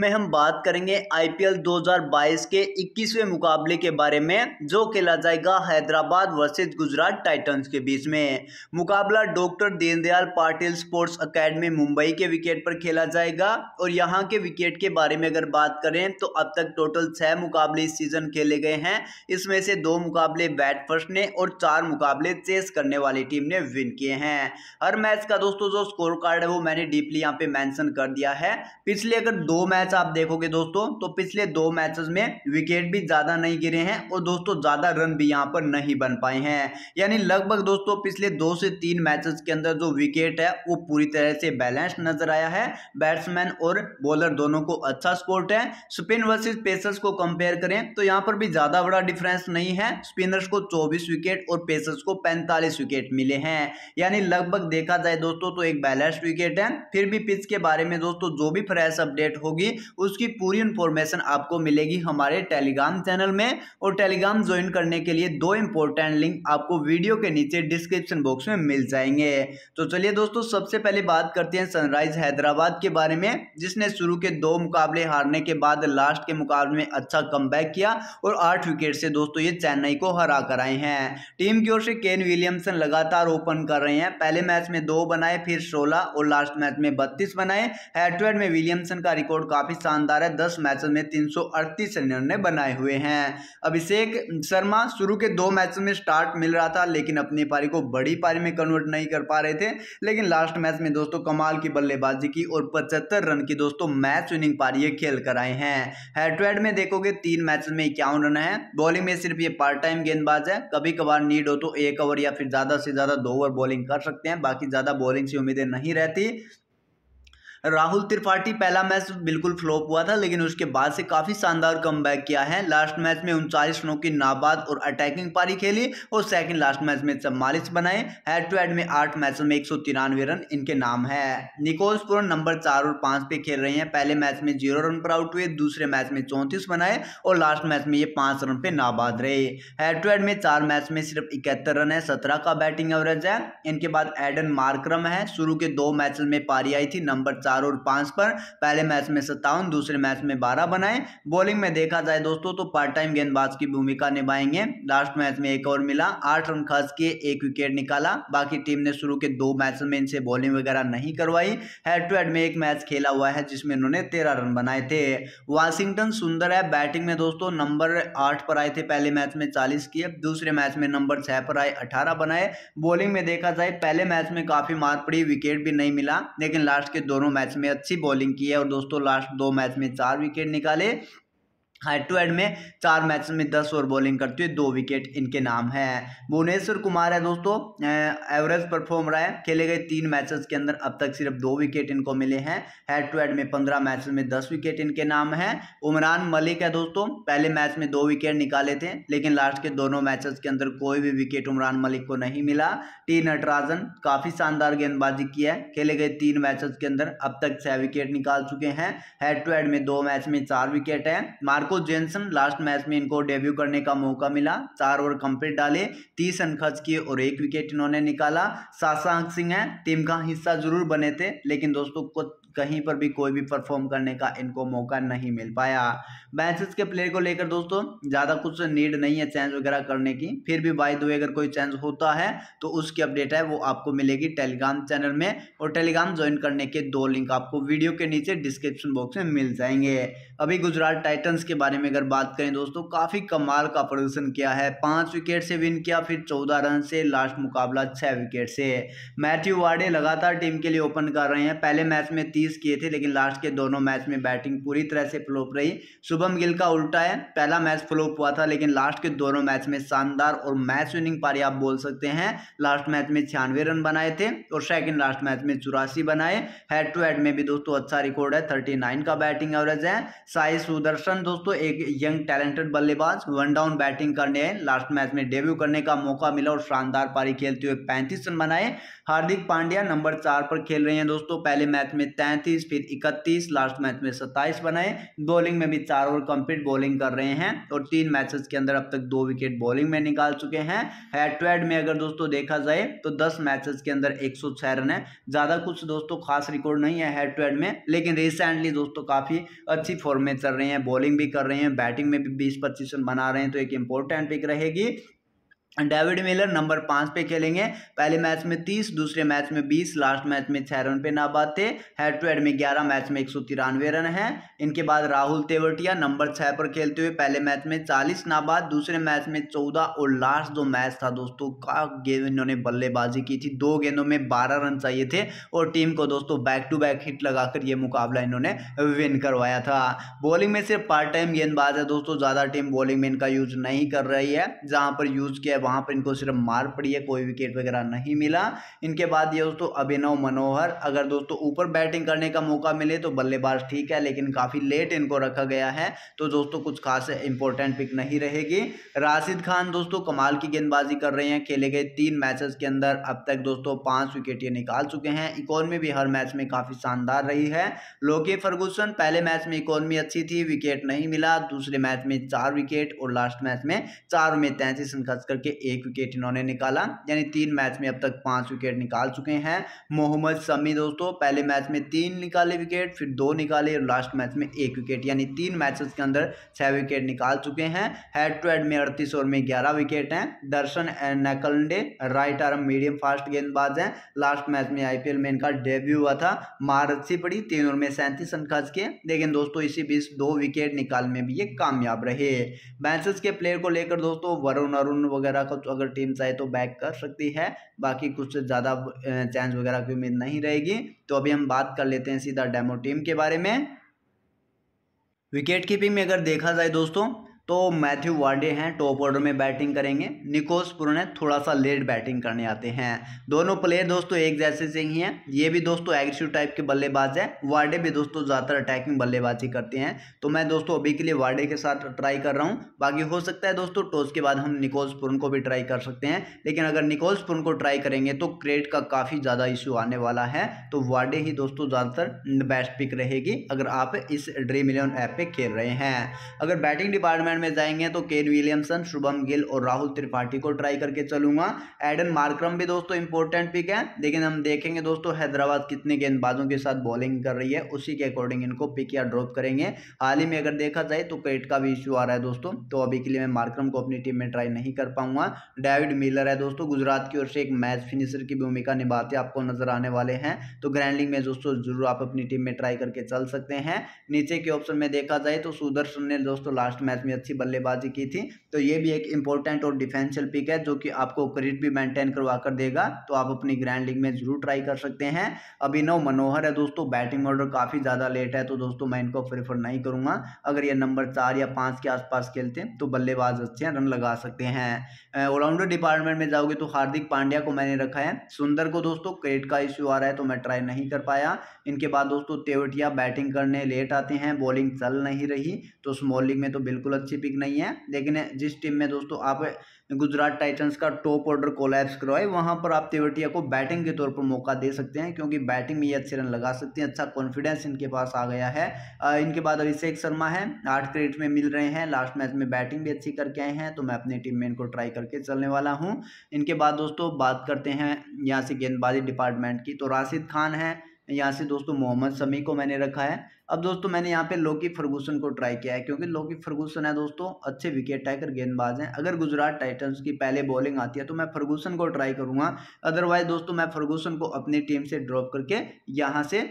में हम बात करेंगे आईपीएल 2022 के 21वें मुकाबले के बारे में जो खेला जाएगा हैदराबाद वर्सेस गुजरात टाइटंस के बीच में मुकाबला doctor Deendayal Patil sports academy Mumbai के विकेट पर खेला जाएगा और यहां के विकेट के बारे में अगर बात करें तो अब तक टोटल छः मुकाबले इस सीज़न खेले गए हैं इसमें से दो मुकाबले बैट फर्स्ट ने और चार मुकाबले चेस करने वाली टीम ने विन किए हैं हर मैच का दोस्तों जो स्कोर कार्ड है वो मैंने डीपली यहाँ पे मैंशन कर दिया है पिछले अगर दो मैच मैच आप देखोगे दोस्तों तो पिछले दो मैचेस में विकेट भी ज़्यादा नहीं गिरे हैं और दोस्तों ज़्यादा रन भी यहाँ पर नहीं बन पाए हैं यानी लगभग दोस्तों पिछले दो से तीन मैचेस के अंदर जो विकेट है वो पूरी तरह से बैलेंस नजर आया है बैट्समैन और बॉलर दोनों को अच्छा स्पोर्ट है स्पिन वर्सेज पेसर्स को कंपेयर करें तो यहाँ पर भी ज़्यादा बड़ा डिफरेंस नहीं है स्पिनर्स को चौबीस विकेट और पेसर्स को पैंतालीस विकेट मिले हैं यानी लगभग देखा जाए दोस्तों तो एक बैलेंस विकेट है फिर भी पिच के बारे में दोस्तों जो भी फ्रेश अपडेट होगी होगी उसकी पूरी इंफॉर्मेशन आपको मिलेगी हमारे टेलीग्राम चैनल में और टेलीग्राम ज्वाइन करने के लिए दो इंपॉर्टेंट लिंक आपको वीडियो के नीचे डिस्क्रिप्शन बॉक्स में मिल जाएंगे तो चलिए दोस्तों सबसे पहले बात करते हैं सनराइज हैदराबाद के बारे में जिसने शुरू के दो मुकाबले हारने के बाद लास्ट के मुकाबले में अच्छा कम किया और आठ विकेट से दोस्तों ये चेन्नई को हरा कर आए हैं टीम की ओर से केन विलियमसन लगातार ओपन कर रहे हैं पहले मैच में दो बनाए फिर सोलह और लास्ट मैच में बत्तीस बनाए हेड टू हेड में विलियमसन का रिकॉर्ड काफ़ी शानदार है दस मैचों में तीन सौ अड़तीस रन बनाए हुए हैं अभिषेक शर्मा शुरू के दो मैचों में स्टार्ट मिल रहा था लेकिन अपनी पारी को बड़ी पारी में कन्वर्ट नहीं कर पा रहे थे लेकिन लास्ट मैच में दोस्तों कमाल की बल्लेबाजी की और पचहत्तर रन की दोस्तों मैच विनिंग पारी खेल कर आए हैं हेड टू हेड में देखोगे तीन मैच में इक्यावन रन है बॉलिंग में सिर्फ ये पार्ट टाइम गेंदबाज है कभी कभार नीड हो तो एक ओवर या फिर ज़्यादा से ज़्यादा दो ओवर बॉलिंग कर सकते हैं बाकी ज़्यादा बॉलिंग से उम्मीदें नहीं रहती राहुल त्रिपाठी पहला मैच बिल्कुल फ्लॉप हुआ था लेकिन उसके बाद से काफ़ी शानदार कम किया है लास्ट मैच में उनचालीस रनों की नाबाद और अटैकिंग पारी खेली और सेकंड लास्ट मैच में चम्मालीस बनाए हेड टू हेड में आठ मैचों में एक रन इनके नाम है निकोज पुरन नंबर चार और पांच पे खेल रहे हैं पहले मैच में जीरो रन पर आउट हुए दूसरे मैच में चौंतीस बनाए और लास्ट मैच में ये पांच रन पे नाबाद रहे हेड टू हेड में चार मैच में सिर्फ इकहत्तर रन है सत्रह का बैटिंग एवरेज है इनके बाद एडन मार्क्रम है शुरू के दो मैच में पारी आई थी नंबर चार चार और पांच पर पहले मैच में सत्तावन दूसरे मैच में बारह बनाए बॉलिंग में देखा जाए दोस्तों तो पार्ट टाइम गेंदबाज की भूमिका निभाएंगे लास्ट मैच में एक और मिला आठ रन खर्च किए एक विकेट निकाला बाकी टीम ने शुरू के दो मैच में इनसे बॉलिंग वगैरह नहीं करवाई हेड टू हेड में एक मैच खेला हुआ है जिसमें इन्होंने तेरह रन बनाए थे वाशिंगटन सुंदर है बैटिंग में दोस्तों नंबर आठ पर आए थे पहले मैच में चालीस किए दूसरे मैच में नंबर छह पर आए अठारह बनाए बॉलिंग में देखा जाए पहले मैच में काफ़ी मार पड़ी विकेट भी नहीं मिला लेकिन लास्ट के दोनों मैच में अच्छी बॉलिंग की है और दोस्तों लास्ट दो मैच में चार विकेट निकाले हेड टू हेड में चार मैच में दस ओवर बॉलिंग करते हुए दो विकेट इनके नाम है भुवनेश्वर कुमार है दोस्तों एवरेज परफॉर्म रहा है खेले गए तीन मैचेस के अंदर अब तक सिर्फ दो विकेट इनको मिले हैं हेड टू हेड में पंद्रह मैचेस में दस विकेट इनके नाम है उमरान मलिक है दोस्तों पहले मैच में दो विकेट निकाले थे लेकिन लास्ट के दोनों मैचेस के अंदर कोई भी विकेट उमरान मलिक को नहीं मिला टी नटराजन काफ़ी शानदार गेंदबाजी की है खेले गए तीन मैचेस के अंदर अब तक छह विकेट निकाल चुके हैं हेड टू हेड में दो मैच में चार विकेट है मार्को को जेनसन लास्ट मैच में इनको डेब्यू करने का मौका मिला चार ओवर कंप्लीट डाले तीस रन खर्च किए और एक विकेट इन्होंने निकाला सासांग सिंह है टीम का हिस्सा जरूर बने थे लेकिन दोस्तों कहीं पर भी कोई भी परफॉर्म करने का इनको मौका नहीं मिल पाया बैंसिस के प्लेयर को लेकर दोस्तों ज़्यादा कुछ नीड नहीं है चेंज वगैरह करने की फिर भी बाई दो अगर कोई चेंज होता है तो उसकी अपडेट है वो आपको मिलेगी टेलीग्राम चैनल में और टेलीग्राम ज्वाइन करने के दो लिंक आपको वीडियो के नीचे डिस्क्रिप्शन बॉक्स में मिल जाएंगे अभी गुजरात टाइटन्स के बारे में अगर बात करें दोस्तों काफ़ी कमाल का प्रदर्शन किया है पाँच विकेट से विन किया फिर चौदह रन से लास्ट मुकाबला छः विकेट से मैथ्यू वार्डे लगातार टीम के लिए ओपन कर रहे हैं पहले मैच में तीस तीस किए थे लेकिन लास्ट के दोनों मैच में बैटिंग पूरी तरह से फ्लोप रही शुभम गिल का उल्टा है पहला मैच फ्लोप हुआ था लेकिन लास्ट के दोनों मैच में शानदार और मैच विनिंग पारी आप बोल सकते हैं लास्ट मैच में छियानवे रन बनाए थे और सेकेंड लास्ट मैच में चौरासी बनाए हेड टू हेड में भी दोस्तों अच्छा रिकॉर्ड है थर्टी नाइन का बैटिंग एवरेज है साई सुदर्शन दोस्तों एक यंग टैलेंटेड बल्लेबाज वन डाउन बैटिंग करने लास्ट मैच में डेब्यू करने का मौका मिला और शानदार पारी खेलते हुए पैंतीस रन बनाए हार्दिक पांड्या नंबर चार पर खेल रहे हैं दोस्तों पहले मैच में तैन पैंतीस फिर इकतीस लास्ट मैच में सत्ताईस बनाए बॉलिंग में भी चार ओवर कंप्लीट बॉलिंग कर रहे हैं और तीन मैचेस के अंदर अब तक दो विकेट बॉलिंग में निकाल चुके हैं हेड टू हेड में अगर दोस्तों देखा जाए तो दस मैचेस के अंदर एक रन है ज़्यादा कुछ दोस्तों खास रिकॉर्ड नहीं है हेड टू हेड में लेकिन रिसेंटली दोस्तों काफ़ी अच्छी फॉर्म में चल रहे हैं बॉलिंग भी कर रहे हैं बैटिंग में भी बीस पच्चीस रन बना रहे हैं तो एक इंपॉर्टेंट पिक रहेगी डेविड मिलर नंबर पाँच पे खेलेंगे पहले मैच में तीस दूसरे मैच में बीस लास्ट मैच में छः रन पे नाबाद थे हेड टू हेड में ग्यारह मैच में एक सौ तिरानवे रन हैं इनके बाद राहुल तेवटिया नंबर छः पर खेलते हुए पहले मैच में चालीस नाबाद दूसरे मैच में चौदह और लास्ट जो मैच था दोस्तों का गेंद इन्होंने बल्लेबाजी की थी दो गेंदों में बारह रन चाहिए थे और टीम को दोस्तों बैक टू बैक हिट लगाकर ये मुकाबला इन्होंने विन करवाया था बॉलिंग में सिर्फ पार्ट टाइम गेंदबाज है दोस्तों ज़्यादा टीम बॉलिंग में इनका यूज नहीं कर रही है जहाँ पर यूज किया वहां पर इनको सिर्फ मार पड़ी है कोई विकेट वगैरह नहीं मिला इनके बाद ये दोस्तों अभिनव मनोहर अगर दोस्तों ऊपर बैटिंग करने का मौका मिले तो बल्लेबाज ठीक है लेकिन काफ़ी लेट इनको रखा गया है तो दोस्तों कुछ खास इंपॉर्टेंट पिक नहीं रहेगी राशिद खान दोस्तों कमाल की गेंदबाजी कर रहे हैं खेले गए तीन मैचेस के अंदर अब तक दोस्तों पांच विकेट ये निकाल चुके हैं इकोनमी भी हर मैच में काफ़ी शानदार रही है लोके फर्गूसन पहले मैच में इकोनमी अच्छी थी विकेट नहीं मिला दूसरे मैच में चार विकेट और लास्ट मैच में चार में तैंतीस रन खर्च करके एक विकेट इन्होंने निकाला यानी तीन मैच में अब तक पांच विकेट निकाल चुके हैं मोहम्मद शमी दोस्तों पहले मैच में तीन निकाले विकेट फिर दो निकाले और लास्ट मैच में एक विकेट यानी तीन मैचेस के अंदर छह विकेट निकाल चुके हैं हेड टू हेड में अड़तीस ओवर में ग्यारह विकेट हैं Darshan Nalkande right arm medium fast गेंदबाज हैं लास्ट मैच में आईपीएल में इनका डेब्यू हुआ था मार अच्छी पड़ी तीन ओवर में सैंतीस रन खर्च के लेकिन दोस्तों इसी बीच दो विकेट निकालने में भी ये कामयाब रहे मैचेस के प्लेयर को लेकर दोस्तों वरुण अरुण वगैरह का तो अगर टीम चाहे तो बैक कर सकती है बाकी कुछ ज़्यादा चांस वगैरह की उम्मीद नहीं रहेगी तो अभी हम बात कर लेते हैं सीधा डेमो टीम के बारे में विकेट कीपिंग में अगर देखा जाए दोस्तों तो मैथ्यू वार्डे हैं टॉप ऑर्डर में बैटिंग करेंगे निकोस है थोड़ा सा लेट बैटिंग करने आते हैं दोनों प्लेयर दोस्तों एक जैसे से ही हैं ये भी दोस्तों एग्रेसिव टाइप के बल्लेबाज हैं वार्डे भी दोस्तों ज़्यादातर अटैकिंग बल्लेबाजी करते हैं तो मैं दोस्तों अभी के लिए वार्डे के साथ ट्राई कर रहा हूँ बाकी हो सकता है दोस्तों टॉस के बाद हम निकोस पुरन को भी ट्राई कर सकते हैं लेकिन अगर निकोस पुरन को ट्राई करेंगे तो क्रेट का काफ़ी ज़्यादा इश्यू आने वाला है तो वार्डे ही दोस्तों ज़्यादातर बेस्ट पिक रहेगी अगर आप इस ड्रीम इलेवन ऐप पर खेल रहे हैं अगर बैटिंग डिपार्टमेंट स्कॉटलैंड में जाएंगे तो केन विलियमसन शुभम गिल और राहुल त्रिपाठी को ट्राई करके चलूंगा एडन मार्क्रम भी दोस्तों इंपॉर्टेंट पिक है लेकिन हम देखेंगे दोस्तों हैदराबाद कितने गेंदबाजों के साथ बॉलिंग कर रही है उसी के अकॉर्डिंग इनको पिक या ड्रॉप करेंगे हाल ही में अगर देखा जाए तो क्रेट का भी इश्यू आ रहा है दोस्तों तो अभी के लिए मैं मार्क्रम को अपनी टीम में ट्राई नहीं कर पाऊंगा डेविड मिलर है दोस्तों गुजरात की ओर से एक मैच फिनिशर की भूमिका निभाते आपको नजर आने वाले हैं तो ग्रैंडिंग में दोस्तों जरूर आप अपनी टीम में ट्राई करके चल सकते हैं नीचे के ऑप्शन में देखा जाए तो सुदर्शन ने दोस्तों लास्ट मैच में अच्छी बल्लेबाजी की थी तो ये भी एक इंपॉर्टेंट और डिफेंशियल पिक है जो कि आपको क्रेडिट भी मेंटेन करवा कर देगा तो आप अपनी ग्रैंड लीग में जरूर ट्राई कर सकते हैं अभिनव मनोहर है दोस्तों बैटिंग ऑर्डर काफ़ी ज़्यादा लेट है तो दोस्तों मैं इनको प्रेफर नहीं करूंगा अगर ये नंबर चार या पांच के आसपास खेलते हैं तो बल्लेबाज अच्छे हैं रन लगा सकते हैं ऑलराउंडर डिपार्टमेंट में जाओगे तो हार्दिक पांड्या को मैंने रखा है सुंदर को दोस्तों क्रेडिट का इश्यू आ रहा है तो मैं ट्राई नहीं कर पाया इनके बाद दोस्तों तेवटिया बैटिंग करने लेट आते हैं बॉलिंग चल नहीं रही तो स्मॉल लीग में तो बिल्कुल अच्छी अच्छी पिक नहीं है लेकिन जिस टीम में दोस्तों आप गुजरात टाइटंस का टॉप ऑर्डर कोलैप्स करवाए वहाँ पर आप तेवटिया को बैटिंग के तौर पर मौका दे सकते हैं क्योंकि बैटिंग में ये अच्छे रन लगा सकते हैं अच्छा कॉन्फिडेंस इनके पास आ गया है इनके बाद अभिषेक शर्मा है आठ क्रिकेट में मिल रहे हैं लास्ट मैच में बैटिंग भी अच्छी करके आए हैं तो मैं अपनी टीम में इनको ट्राई करके चलने वाला हूँ इनके बाद दोस्तों बात करते हैं यहाँ से गेंदबाजी डिपार्टमेंट की तो राशिद खान है यहाँ से दोस्तों मोहम्मद समी को मैंने रखा है अब दोस्तों मैंने यहाँ पे लोकी फर्गूसन को ट्राई किया है क्योंकि लोकी फर्गूसन है दोस्तों अच्छे विकेट टाइकर गेंदबाज हैं अगर गुजरात टाइटंस की पहले बॉलिंग आती है तो मैं फर्गूसन को ट्राई करूँगा अदरवाइज दोस्तों मैं फर्गूसन को अपनी टीम से ड्रॉप करके यहाँ से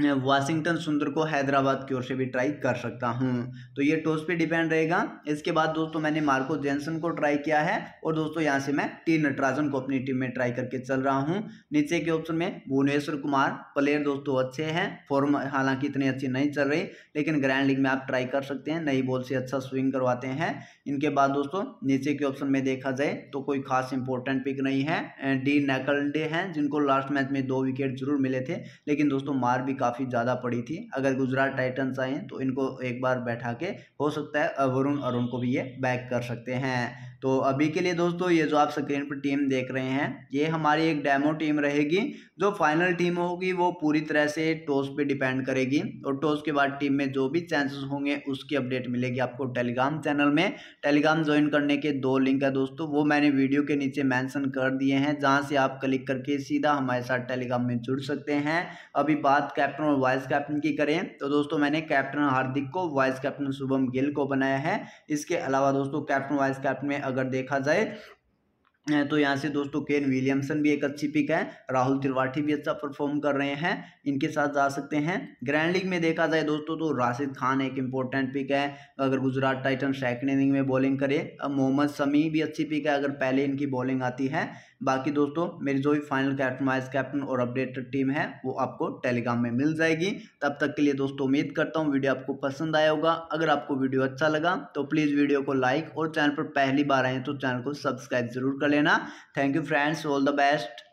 वाशिंगटन सुंदर को हैदराबाद की ओर से भी ट्राई कर सकता हूँ तो ये टॉस पे डिपेंड रहेगा इसके बाद दोस्तों मैंने मार्को जेंसन को ट्राई किया है और दोस्तों यहाँ से मैं टी नटराजन को अपनी टीम में ट्राई करके चल रहा हूँ नीचे के ऑप्शन में भुवनेश्वर कुमार प्लेयर दोस्तों अच्छे हैं फॉर्म हालांकि इतनी अच्छी नहीं चल रही लेकिन ग्रैंड लीग में आप ट्राई कर सकते हैं नई बॉल से अच्छा स्विंग करवाते हैं इनके बाद दोस्तों नीचे के ऑप्शन में देखा जाए तो कोई खास इंपॉर्टेंट पिक नहीं है डी नैकलडे हैं जिनको लास्ट मैच में दो विकेट जरूर मिले थे लेकिन दोस्तों मार भी काफ़ी ज़्यादा पड़ी थी अगर गुजरात टाइटन्स आए तो इनको एक बार बैठा के हो सकता है वरुण अरुण को भी ये बैक कर सकते हैं तो अभी के लिए दोस्तों ये जो आप स्क्रीन पर टीम देख रहे हैं ये हमारी एक डेमो टीम रहेगी जो फाइनल टीम होगी वो पूरी तरह से टॉस पे डिपेंड करेगी और टॉस के बाद टीम में जो भी चांसेस होंगे उसकी अपडेट मिलेगी आपको टेलीग्राम चैनल में टेलीग्राम ज्वाइन करने के दो लिंक है दोस्तों वो मैंने वीडियो के नीचे मैंसन कर दिए हैं जहाँ से आप क्लिक करके सीधा हमारे साथ टेलीग्राम में जुड़ सकते हैं अभी बात कैप्टन और वाइस कैप्टन की करें तो दोस्तों मैंने कैप्टन हार्दिक को वाइस कैप्टन शुभम गिल को बनाया है इसके अलावा दोस्तों कैप्टन वाइस कैप्टन में अगर देखा जाए तो यहाँ से दोस्तों केन विलियमसन भी एक अच्छी पिक है राहुल त्रिपाठी भी अच्छा परफॉर्म कर रहे हैं इनके साथ जा सकते हैं ग्रैंड लीग में देखा जाए दोस्तों तो राशिद खान एक इंपॉर्टेंट पिक है अगर गुजरात टाइटन सेकंड इनिंग में बॉलिंग करे मोहम्मद समी भी अच्छी पिक है अगर पहले इनकी बॉलिंग आती है बाकी दोस्तों मेरी जो भी फाइनल कैप्टन वाइस कैप्टन और अपडेटेड टीम है वो आपको टेलीग्राम में मिल जाएगी तब तक के लिए दोस्तों उम्मीद करता हूँ वीडियो आपको पसंद आया होगा अगर आपको वीडियो अच्छा लगा तो प्लीज़ वीडियो को लाइक और चैनल पर पहली बार आए तो चैनल को सब्सक्राइब जरूर कर लेना thank you friends all the best